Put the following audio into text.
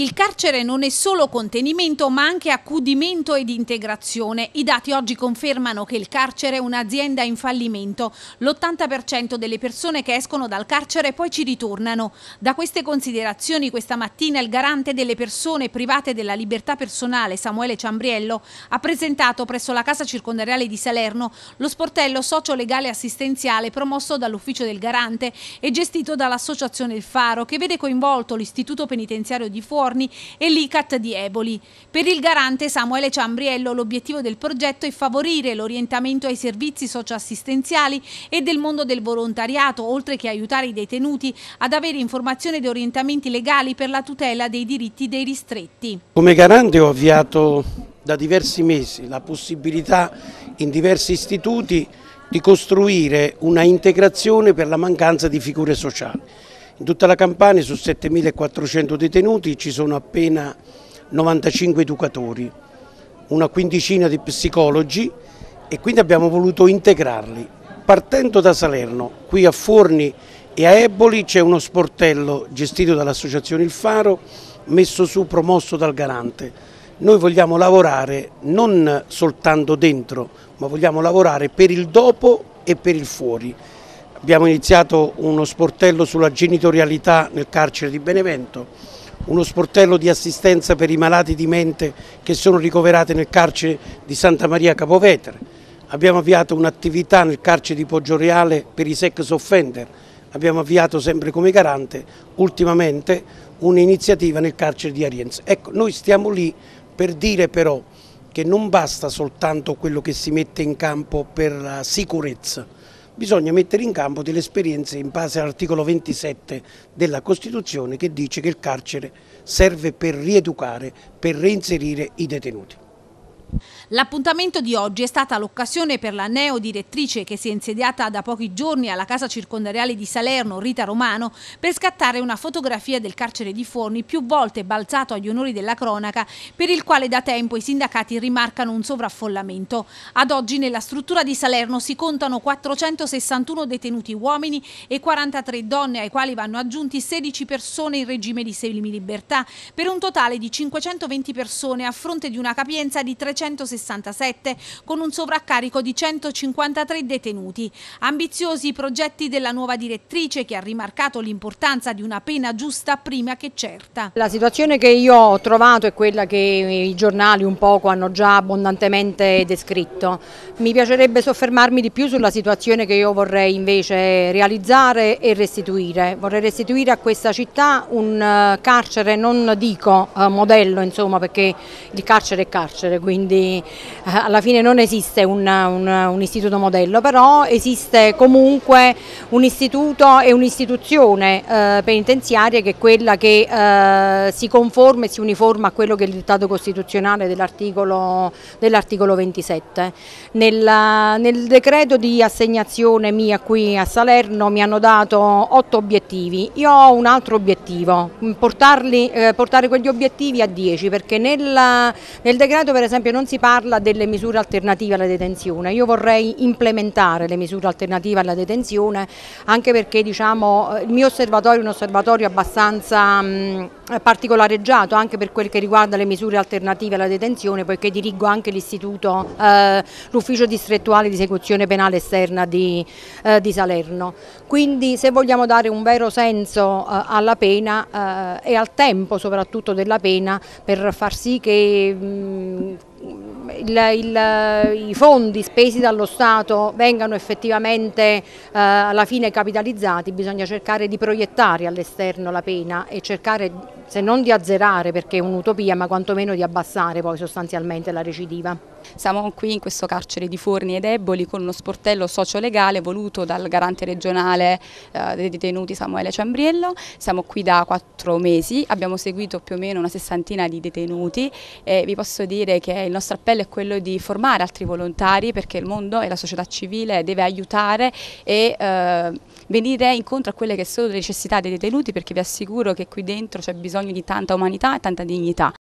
Il carcere non è solo contenimento ma anche accudimento ed integrazione. I dati oggi confermano che il carcere è un'azienda in fallimento. L'80% delle persone che escono dal carcere poi ci ritornano. Da queste considerazioni questa mattina il garante delle persone private della libertà personale Samuele Ciambriello ha presentato presso la Casa Circondariale di Salerno lo sportello socio-legale assistenziale promosso dall'ufficio del garante e gestito dall'associazione Il Faro che vede coinvolto l'istituto penitenziario di Fuori Forni e l'ICAT di Eboli. Per il garante Samuele Ciambriello l'obiettivo del progetto è favorire l'orientamento ai servizi socioassistenziali e del mondo del volontariato, oltre che aiutare i detenuti ad avere informazioni ed orientamenti legali per la tutela dei diritti dei ristretti. Come garante ho avviato da diversi mesi la possibilità in diversi istituti di costruire una integrazione per la mancanza di figure sociali. In tutta la Campania su 7.400 detenuti ci sono appena 95 educatori, una quindicina di psicologi e quindi abbiamo voluto integrarli. Partendo da Salerno, qui a Forni e a Eboli c'è uno sportello gestito dall'associazione Il Faro, messo su, promosso dal garante. Noi vogliamo lavorare non soltanto dentro, ma vogliamo lavorare per il dopo e per il fuori. Abbiamo iniziato uno sportello sulla genitorialità nel carcere di Benevento, uno sportello di assistenza per i malati di mente che sono ricoverati nel carcere di Santa Maria Capovetere. Abbiamo avviato un'attività nel carcere di Poggioreale per i sex offender. Abbiamo avviato sempre come garante ultimamente un'iniziativa nel carcere di Arienzo. Ecco, noi stiamo lì per dire però che non basta soltanto quello che si mette in campo per la sicurezza, bisogna mettere in campo delle esperienze in base all'articolo 27 della Costituzione che dice che il carcere serve per rieducare, per reinserire i detenuti. L'appuntamento di oggi è stata l'occasione per la neo direttrice che si è insediata da pochi giorni alla casa circondariale di Salerno, Rita Romano, per scattare una fotografia del carcere di Forni più volte balzato agli onori della cronaca per il quale da tempo i sindacati rimarcano un sovraffollamento. Ad oggi nella struttura di Salerno si contano 461 detenuti uomini e 43 donne ai quali vanno aggiunti 16 persone in regime di semilibertà per un totale di 520 persone a fronte di una capienza di 300 1967 con un sovraccarico di 153 detenuti. Ambiziosi i progetti della nuova direttrice che ha rimarcato l'importanza di una pena giusta prima che certa. La situazione che io ho trovato è quella che i giornali un poco hanno già abbondantemente descritto. Mi piacerebbe soffermarmi di più sulla situazione che io vorrei invece realizzare e restituire. Vorrei restituire a questa città un eh, carcere, non dico eh, modello insomma perché il carcere è carcere, quindi quindi eh, alla fine non esiste un, un, un istituto modello, però esiste comunque un istituto e un'istituzione eh, penitenziaria che è quella che eh, si conforma e si uniforma a quello che è il dettato costituzionale dell'articolo dell 27. Nella, nel decreto di assegnazione mia qui a Salerno mi hanno dato otto obiettivi, io ho un altro obiettivo, portarli, eh, portare quegli obiettivi a 10 perché nel, nel decreto per esempio non non si parla delle misure alternative alla detenzione, io vorrei implementare le misure alternative alla detenzione anche perché diciamo, il mio osservatorio è un osservatorio abbastanza mh, particolareggiato anche per quel che riguarda le misure alternative alla detenzione poiché dirigo anche l'istituto, eh, l'ufficio distrettuale di esecuzione penale esterna di, eh, di, Salerno. Quindi se vogliamo dare un vero senso eh, alla pena eh, e al tempo soprattutto della pena per far sì che mh, il, il, i fondi spesi dallo Stato vengano effettivamente eh, alla fine capitalizzati, bisogna cercare di proiettare all'esterno la pena e cercare se non di azzerare perché è un'utopia ma quantomeno di abbassare poi sostanzialmente la recidiva. Siamo qui in questo carcere di Forni e Deboli con uno sportello socio-legale voluto dal garante regionale eh, dei detenuti Samuele Ciambriello. Siamo qui da quattro mesi, abbiamo seguito più o meno una sessantina di detenuti e vi posso dire che il nostro appello è quello di formare altri volontari perché il mondo e la società civile deve aiutare e eh, venire incontro a quelle che sono le necessità dei detenuti perché vi assicuro che qui dentro c'è bisogno di tanta umanità e tanta dignità.